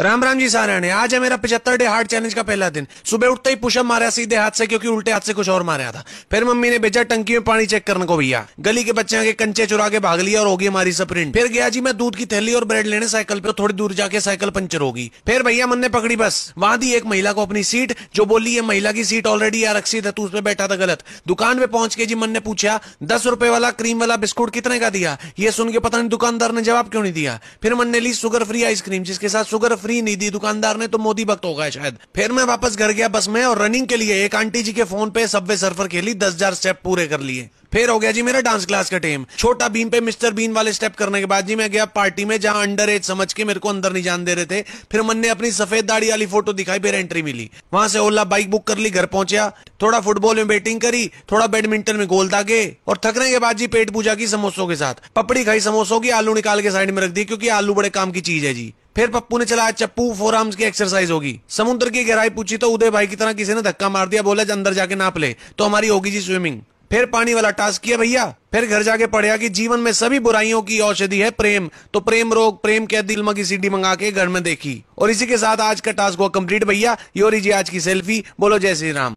राम राम जी सारे ने आज है मेरा पिछहत्तर डे हार्ट चैलेंज का पहला दिन सुबह उठते ही पुशअप मारा सीधे हाथ से क्योंकि उल्टे हाथ से कुछ और मारा था फिर मम्मी ने भेजा टंकी में पानी चेक करने को भैया गली के बच्चे के कंचे चुरा के भाग लिया और होगी हमारी स्प्रिंट फिर गया जी मैं दूध की थैली और ब्रेड लेने साइकिल पे थोड़ी दूर जाके साइकिल पंचर होगी फिर भैया मन ने पकड़ी बस वहां दी एक महिला को अपनी सीट जो बोली ये महिला की सीट ऑलरेडी आरक्षित है तू उसमें बैठा था गलत दुकान पे पहुंच के जी मन ने पूछा दस रुपए वाला क्रीम वाला बिस्कुट कितने का दिया ये सुन के पता नहीं दुकानदार ने जवाब क्यों नहीं दिया फिर मन ने ली शुगर फ्री आइसक्रीम जिसके साथ शुगर फ्री नहीं दी दुकानदार ने तो मोदी भक्त हो गया शायद फिर मैं वापस घर गया बस में और रनिंग के लिए एक आंटी जी के फोन पे सब्वे सर्फर खेली दस हजार स्टेप पूरे कर लिए फिर हो गया जी मेरा डांस क्लास का टाइम छोटा बीन पे मिस्टर बीन वाले स्टेप करने के बाद जी मैं गया पार्टी में जहाँ अंडर एज समझ के मेरे को अंदर नहीं जान दे रहे थे फिर मन ने अपनी सफेद दाढ़ी वाली फोटो दिखाई फिर एंट्री मिली वहां से ओला बाइक बुक कर ली घर पहुंचा थोड़ा फुटबॉल में बैटिंग करी थोड़ा बैडमिंटन में गोल दागे और थकने के बाद जी पेट पूजा की समोसों के साथ पपड़ी खाई समोसों की आलू निकाल के साइड में रख दी क्योंकि आलू बड़े काम की चीज है जी फिर पप्पू ने चलाया चप्पू आर्म्स की एक्सरसाइज होगी समुद्र की गहराई पूछी तो उदय भाई की तरह किसी ने धक्का मार दिया बोला अंदर जाके नाप ले तो हमारी होगी जी स्विमिंग फिर पानी वाला टास्क किया भैया फिर घर जाके पढ़िया कि जीवन में सभी बुराइयों की औषधि है प्रेम तो प्रेम रोग प्रेम के दिल की सीडी मंगा के घर में देखी और इसी के साथ आज का टास्क हुआ कंप्लीट भैया योरी जी आज की सेल्फी बोलो जय श्री राम